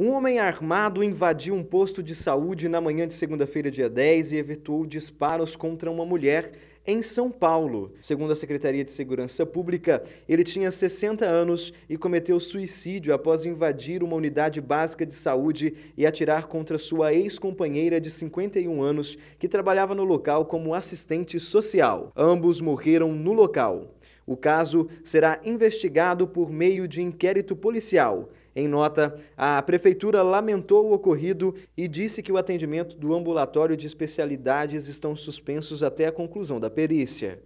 Um homem armado invadiu um posto de saúde na manhã de segunda-feira, dia 10, e efetuou disparos contra uma mulher em São Paulo. Segundo a Secretaria de Segurança Pública, ele tinha 60 anos e cometeu suicídio após invadir uma unidade básica de saúde e atirar contra sua ex-companheira de 51 anos, que trabalhava no local como assistente social. Ambos morreram no local. O caso será investigado por meio de inquérito policial. Em nota, a Prefeitura lamentou o ocorrido e disse que o atendimento do ambulatório de especialidades estão suspensos até a conclusão da perícia.